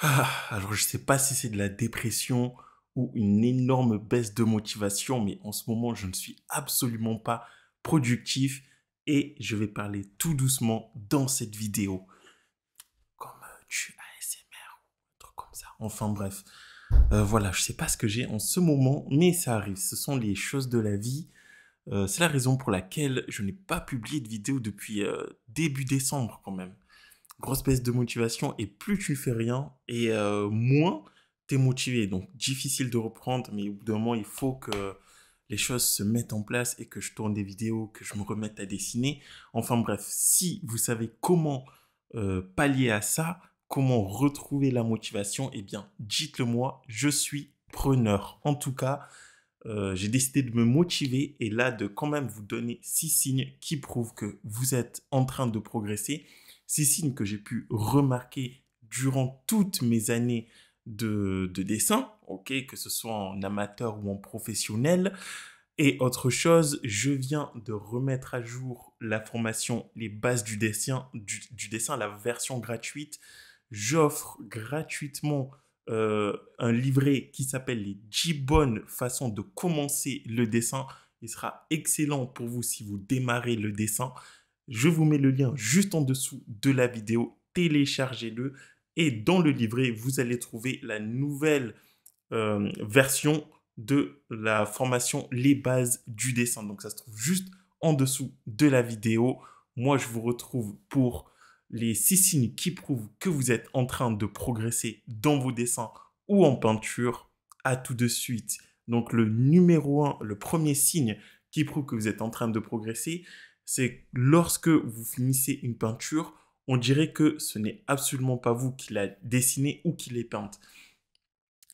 Ah, alors je sais pas si c'est de la dépression ou une énorme baisse de motivation, mais en ce moment je ne suis absolument pas productif et je vais parler tout doucement dans cette vidéo. Comme tu euh, tu ASMR ou un comme ça. Enfin bref. Euh, voilà, je ne sais pas ce que j'ai en ce moment, mais ça arrive. Ce sont les choses de la vie. Euh, c'est la raison pour laquelle je n'ai pas publié de vidéo depuis début décembre quand même grosse baisse de motivation et plus tu fais rien et euh, moins tu es motivé. Donc difficile de reprendre, mais au bout d'un moment, il faut que les choses se mettent en place et que je tourne des vidéos, que je me remette à dessiner. Enfin bref, si vous savez comment euh, pallier à ça, comment retrouver la motivation, eh bien, dites-le moi, je suis preneur. En tout cas, euh, j'ai décidé de me motiver et là de quand même vous donner six signes qui prouvent que vous êtes en train de progresser ces signes que j'ai pu remarquer durant toutes mes années de, dessin, que ce soit en amateur ou en professionnel. Et autre chose, je viens de remettre à jour la formation Les bases du dessin, du, dessin la version gratuite. J'offre gratuitement euh, un livret qui s'appelle Les 10 bonnes façons de commencer le dessin. Il sera excellent pour vous si vous démarrez le dessin. Je vous mets le lien juste en dessous de la vidéo. Téléchargez-le. Et dans le livret, vous allez trouver la nouvelle euh, version de la formation Les bases du dessin. Donc ça se trouve juste en dessous de la vidéo. Moi, je vous retrouve pour les six signes qui prouvent que vous êtes en train de progresser dans vos dessins ou en peinture. À tout de suite. Donc le numéro un, le premier signe qui prouve que vous êtes en train de progresser, c'est lorsque vous finissez une peinture, on dirait que ce n'est absolument pas vous qui l'a dessinée ou qui les peinte.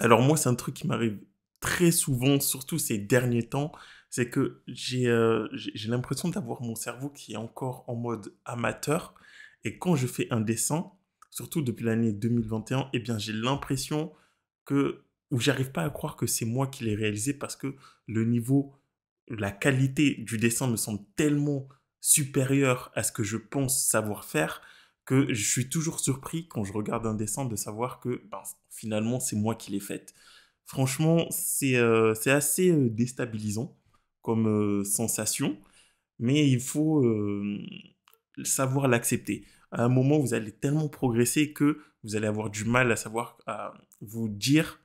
Alors moi, c'est un truc qui m'arrive très souvent, surtout ces derniers temps, c'est que j'ai euh, l'impression d'avoir mon cerveau qui est encore en mode amateur. Et quand je fais un dessin, surtout depuis l'année 2021, eh bien j'ai l'impression que où j'arrive pas à croire que c'est moi qui l'ai réalisé parce que le niveau, la qualité du dessin me semble tellement supérieur à ce que je pense savoir faire que je suis toujours surpris quand je regarde un dessin de savoir que ben, finalement c'est moi qui l'ai fait. Franchement, c'est euh, assez euh, déstabilisant comme euh, sensation, mais il faut savoir l'accepter. À un moment, vous allez tellement progresser que vous allez avoir du mal à savoir, à vous dire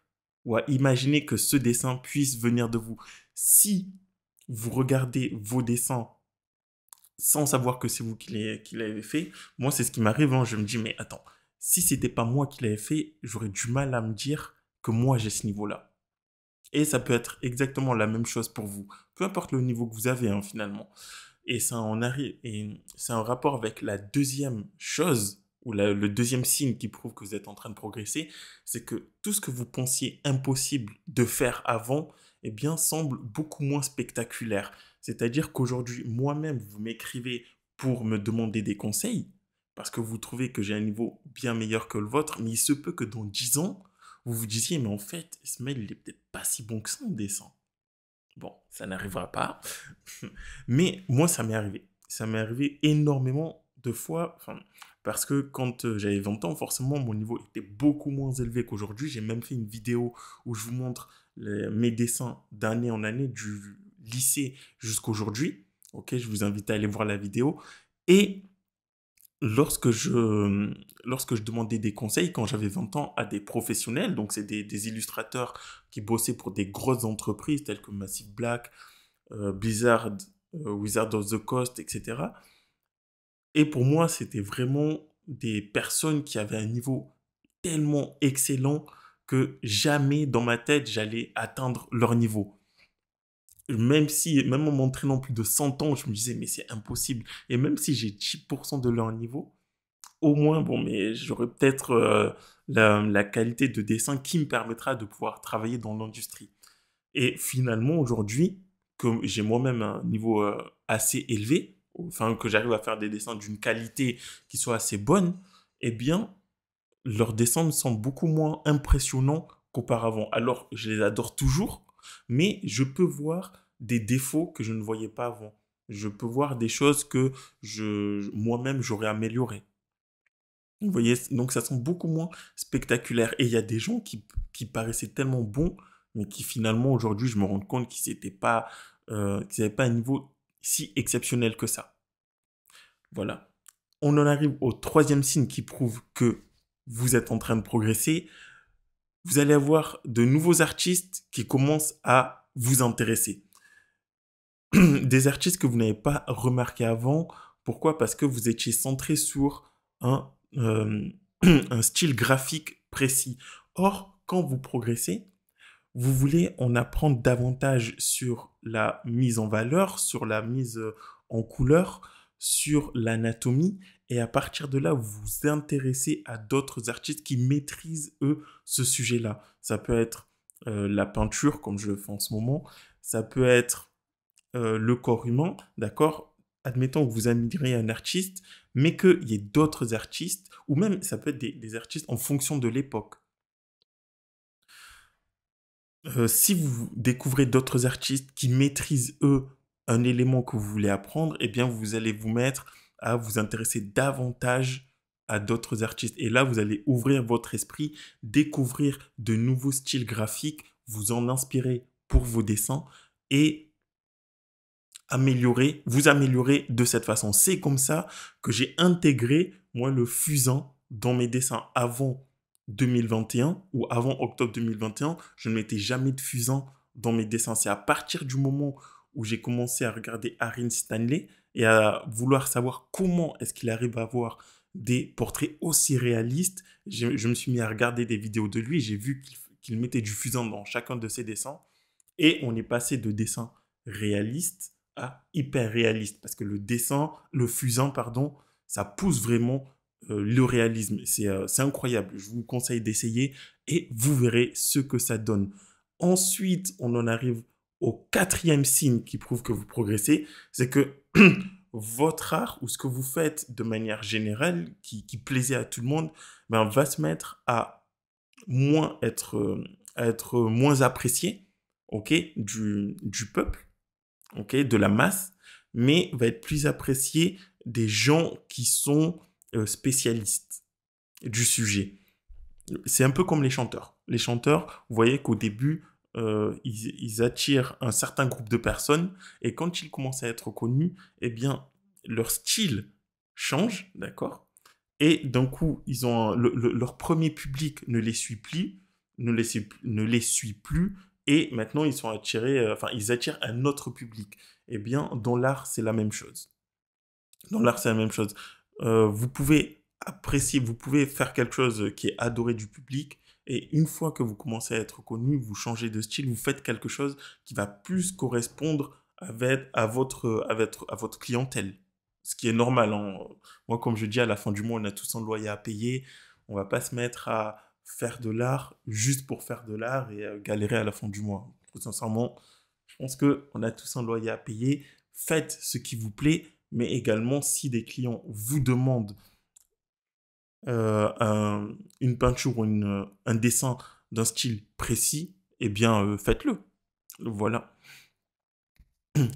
ou à imaginer que ce dessin puisse venir de vous. Si vous regardez vos dessins sans savoir que c'est vous qui, l'avez fait. Moi, c'est ce qui m'arrive. Hein. Je me dis, mais attends, si c'était pas moi qui l'avais fait, j'aurais du mal à me dire que moi j'ai ce niveau-là. Et ça peut être exactement la même chose pour vous, peu importe le niveau que vous avez hein, finalement. Et ça en arrive, et c'est un rapport avec la deuxième chose ou le deuxième signe qui prouve que vous êtes en train de progresser, c'est que tout ce que vous pensiez impossible de faire avant, eh bien, semble beaucoup moins spectaculaire. C'est-à-dire qu'aujourd'hui, moi-même, vous m'écrivez pour me demander des conseils, parce que vous trouvez que j'ai un niveau bien meilleur que le vôtre, mais il se peut que dans dix ans, vous vous disiez, mais en fait, mail, il n'est peut-être pas si bon que ça en dessin. Bon, ça n'arrivera pas, mais moi, ça m'est arrivé. Ça m'est arrivé énormément deux fois, parce que quand euh, j'avais 20 ans, forcément, mon niveau était beaucoup moins élevé qu'aujourd'hui. J'ai même fait une vidéo où je vous montre mes dessins d'année en année, du lycée jusqu'aujourd'hui. Ok, je vous invite à aller voir la vidéo. Et lorsque je, lorsque je demandais des conseils, quand j'avais 20 ans, à des professionnels, donc c'est des, illustrateurs qui bossaient pour des grosses entreprises telles que Massive Black, euh, Blizzard, euh, Wizard of the Coast, etc., et pour moi, c'était vraiment des personnes qui avaient un niveau tellement excellent que jamais dans ma tête j'allais atteindre leur niveau. Même si, même en m'entraînant plus de 100 ans, je me disais, mais c'est impossible. Et même si j'ai 10% de leur niveau, au moins, bon, mais j'aurais peut-être euh, la, qualité de dessin qui me permettra de pouvoir travailler dans l'industrie. Et finalement, aujourd'hui, comme j'ai moi-même un niveau euh, assez élevé, enfin que j'arrive à faire des dessins d'une qualité qui soit assez bonne, eh bien, leurs dessins me semblent beaucoup moins impressionnants qu'auparavant. Alors, je les adore toujours, mais je peux voir des défauts que je ne voyais pas avant. Je peux voir des choses que je, moi-même j'aurais améliorées. Vous voyez, donc ça semble beaucoup moins spectaculaire. Et il y a des gens qui, qui paraissaient tellement bons, mais qui finalement aujourd'hui, je me rends compte qu'ils n'avaient pas, euh, pas un niveau si exceptionnel que ça. Voilà. On en arrive au troisième signe qui prouve que vous êtes en train de progresser. Vous allez avoir de nouveaux artistes qui commencent à vous intéresser. Des artistes que vous n'avez pas remarqué avant. Pourquoi Parce que vous étiez centré sur un, euh, un style graphique précis. Or, quand vous progressez, vous voulez en apprendre davantage sur la mise en valeur, sur la mise euh, en couleur, sur l'anatomie, et à partir de là, vous vous intéressez à d'autres artistes qui maîtrisent, eux, ce sujet-là. Ça peut être euh, la peinture, comme je le fais en ce moment, ça peut être euh, le corps humain, d'accord Admettons que vous admirez un artiste, mais qu'il y ait d'autres artistes, ou même ça peut être des artistes en fonction de l'époque. Euh, si vous découvrez d'autres artistes qui maîtrisent, eux, un élément que vous voulez apprendre, eh bien, vous allez vous mettre à vous intéresser davantage à d'autres artistes. Et là, vous allez ouvrir votre esprit, découvrir de nouveaux styles graphiques, vous en inspirer pour vos dessins et améliorer, vous améliorer de cette façon. C'est comme ça que j'ai intégré, moi, le fusain dans mes dessins. Avant, 2021 ou avant octobre 2021, je ne mettais jamais de fusant dans mes dessins. C'est à partir du moment où j'ai commencé à regarder Arin Stanley et à vouloir savoir comment est-ce qu'il arrive à avoir des portraits aussi réalistes. Je, me suis mis à regarder des vidéos de lui j'ai vu qu'il mettait du fusant dans chacun de ses dessins. Et on est passé de dessin réaliste à hyper réaliste parce que le dessin, le fusant, pardon, ça pousse vraiment euh, le réalisme. Euh, c'est incroyable. Je vous conseille d'essayer et vous verrez ce que ça donne. Ensuite, on en arrive au quatrième signe qui prouve que vous progressez, c'est que votre art ou ce que vous faites de manière générale, qui, plaisait à tout le monde, ben, va se mettre à moins être, euh, être moins apprécié ok, du, du peuple, ok, de la masse, mais va être plus apprécié des gens qui sont euh, spécialistes du sujet. C'est un peu comme les chanteurs. Les chanteurs, vous voyez qu'au début, euh, ils, attirent un certain groupe de personnes et quand ils commencent à être connus, eh bien, leur style change, d'accord Et d'un coup, ils ont leur premier public ne les suit plus, ne les, ne les suit plus et maintenant ils sont attirés, euh, enfin, ils attirent un autre public. Eh bien, dans l'art, c'est la même chose. Dans l'art, c'est la même chose. Euh, vous pouvez apprécier, vous pouvez faire quelque chose qui est adoré du public. Et une fois que vous commencez à être connu, vous changez de style, vous faites quelque chose qui va plus correspondre à, votre, à, votre, à votre clientèle. Ce qui est normal. Hein. Moi, comme je dis, à la fin du mois, on a tous un loyer à payer. On va pas se mettre à faire de l'art juste pour faire de l'art et galérer à la fin du mois. Sincèrement, je pense qu'on a tous un loyer à payer. Faites ce qui vous plaît, mais également si des clients vous demandent euh, une peinture ou un dessin d'un style précis, eh bien euh, faites-le. Voilà.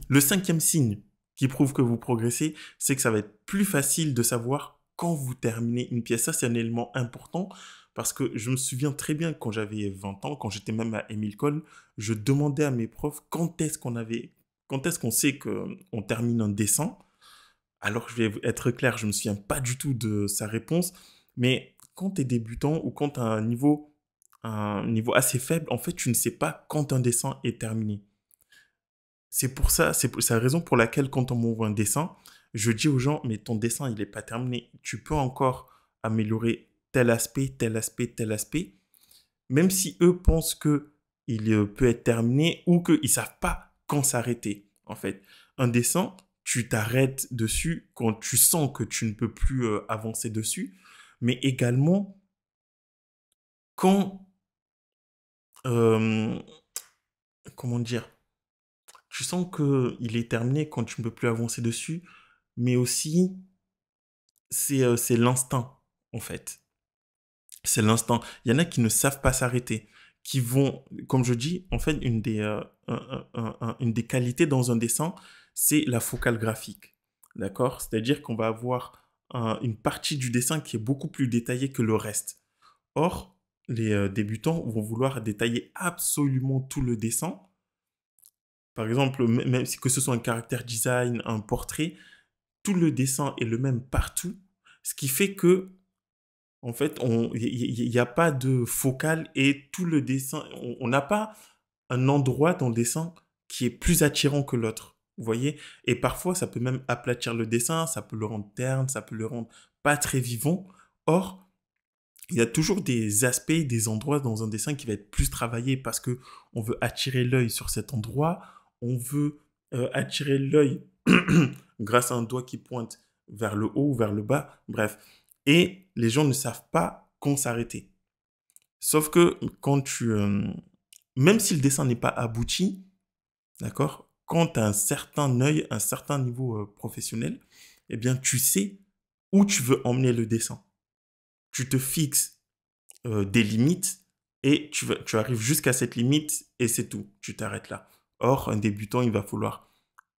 Le cinquième signe qui prouve que vous progressez, c'est que ça va être plus facile de savoir quand vous terminez une pièce. Ça, c'est un élément important parce que je me souviens très bien quand j'avais 20 ans, quand j'étais même à Émile Cole, je demandais à mes profs quand est-ce qu'on avait, quand est-ce qu'on sait qu'on termine un dessin alors je vais être clair, je ne me souviens pas du tout de sa réponse, mais quand tu es débutant ou quand tu as un niveau, un niveau assez faible, en fait, tu ne sais pas quand un dessin est terminé. C'est pour ça, c'est la raison pour laquelle quand on m'envoie un dessin, je dis aux gens, mais ton dessin, il n'est pas terminé. Tu peux encore améliorer tel aspect, tel aspect, tel aspect. Même si eux pensent que il euh, peut être terminé ou qu'ils ne savent pas quand s'arrêter, en fait. Un dessin, tu t'arrêtes dessus, quand tu sens que tu ne peux plus euh, avancer dessus, mais également quand... comment dire Tu sens qu'il est terminé quand tu ne peux plus avancer dessus, mais aussi euh, c'est l'instinct, en fait. C'est l'instinct. Il y en a qui ne savent pas s'arrêter qui vont, comme je dis, en fait, une des, euh, une des qualités dans un dessin, c'est la focale graphique. D'accord C'est-à-dire qu'on va avoir une partie du dessin qui est beaucoup plus détaillée que le reste. Or, les euh, débutants vont vouloir détailler absolument tout le dessin. Par exemple, même que ce soit un caractère design, un portrait, tout le dessin est le même partout, ce qui fait que en fait, il n'y a pas de focale et tout le dessin, on n'a pas un endroit dans le dessin qui est plus attirant que l'autre. Vous voyez Et parfois, ça peut même aplatir le dessin, ça peut le rendre terne, ça peut le rendre pas très vivant. Or, il y a toujours des aspects, des endroits dans un dessin qui va être plus travaillé parce que on veut attirer l'œil sur cet endroit, on veut euh, attirer l'œil grâce à un doigt qui pointe vers le haut ou vers le bas, bref. Et les gens ne savent pas quand s'arrêter. Sauf que quand tu... Euh, même si le dessin n'est pas abouti, d'accord quand tu as un certain œil, un certain niveau euh, professionnel, eh bien, tu sais où tu veux emmener le dessin. Tu te fixes euh, des limites et tu, arrives jusqu'à cette limite et c'est tout. Tu t'arrêtes là. Or, un débutant, il va falloir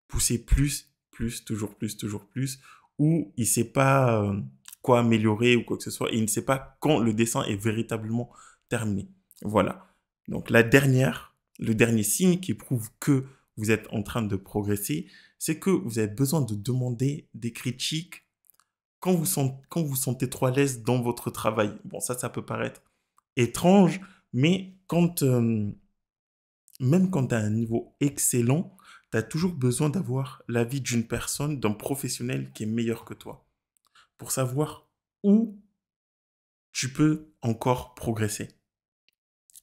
pousser plus, plus, toujours plus, toujours plus, ou il ne sait pas euh, quoi améliorer ou quoi que ce soit et il ne sait pas quand le dessin est véritablement terminé. Voilà. Donc, la dernière, le dernier signe qui prouve que vous êtes en train de progresser, c'est que vous avez besoin de demander des critiques quand vous, sentez, vous sentez trop à l'aise dans votre travail. Bon, ça, ça peut paraître étrange, mais quand, euh, même quand tu as un niveau excellent, tu as toujours besoin d'avoir l'avis d'une personne, d'un professionnel qui est meilleur que toi, pour savoir où tu peux encore progresser.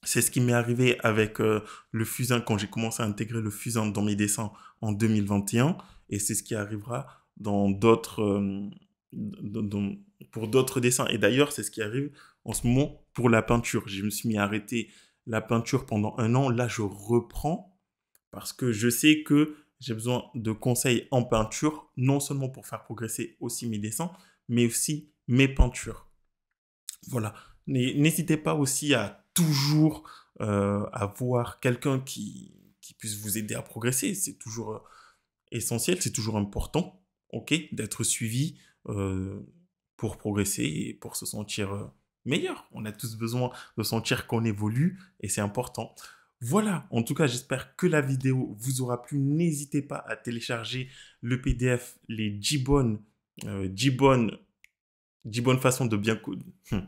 C'est ce qui m'est arrivé avec euh, le fusain quand j'ai commencé à intégrer le fusain dans mes dessins en 2021 et c'est ce qui arrivera dans d'autres euh, pour d'autres dessins et d'ailleurs c'est ce qui arrive en ce moment pour la peinture. Je me suis mis à arrêter la peinture pendant un an, là je reprends parce que je sais que j'ai besoin de conseils en peinture non seulement pour faire progresser aussi mes dessins mais aussi mes peintures. Voilà. N'hésitez pas aussi à toujours euh, avoir quelqu'un qui, qui, puisse vous aider à progresser. C'est toujours euh, essentiel, c'est toujours important, ok, d'être suivi euh, pour progresser et pour se sentir meilleur. On a tous besoin de sentir qu'on évolue et c'est important. Voilà, en tout cas, j'espère que la vidéo vous aura plu. N'hésitez pas à télécharger le PDF, les 10 bonnes, Jibon 10 bonnes façons de bien... Hmm,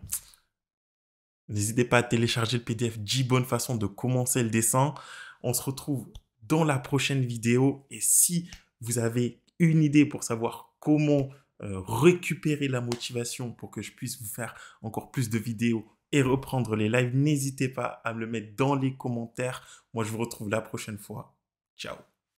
N'hésitez pas à télécharger le PDF 10 bonnes façons de commencer le dessin. On se retrouve dans la prochaine vidéo. Et si vous avez une idée pour savoir comment euh, récupérer la motivation pour que je puisse vous faire encore plus de vidéos et reprendre les lives, n'hésitez pas à me le mettre dans les commentaires. Moi, je vous retrouve la prochaine fois. Ciao